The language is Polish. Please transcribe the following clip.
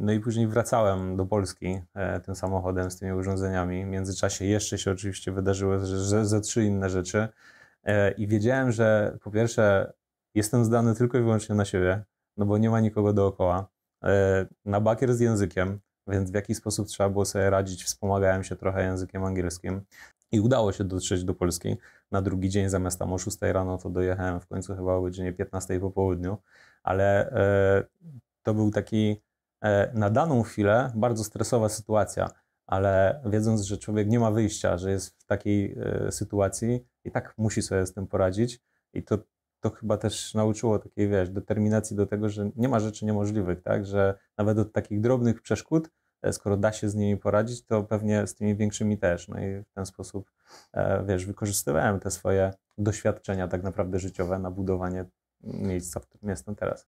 no i później wracałem do Polski e, tym samochodem z tymi urządzeniami. W międzyczasie jeszcze się oczywiście wydarzyły ze, ze trzy inne rzeczy. E, I wiedziałem, że po pierwsze jestem zdany tylko i wyłącznie na siebie, no bo nie ma nikogo dookoła. E, na bakier z językiem, więc w jakiś sposób trzeba było sobie radzić. Wspomagałem się trochę językiem angielskim i udało się dotrzeć do Polski. Na drugi dzień zamiast tam o 6 rano to dojechałem w końcu chyba o godzinie 15 po południu, ale to był taki E, na daną chwilę bardzo stresowa sytuacja, ale wiedząc, że człowiek nie ma wyjścia, że jest w takiej e, sytuacji i tak musi sobie z tym poradzić i to, to chyba też nauczyło takiej, wiesz, determinacji do tego, że nie ma rzeczy niemożliwych, tak, że nawet od takich drobnych przeszkód, e, skoro da się z nimi poradzić, to pewnie z tymi większymi też, no i w ten sposób, wiesz, wykorzystywałem te swoje doświadczenia tak naprawdę życiowe na budowanie miejsca, w którym jestem teraz.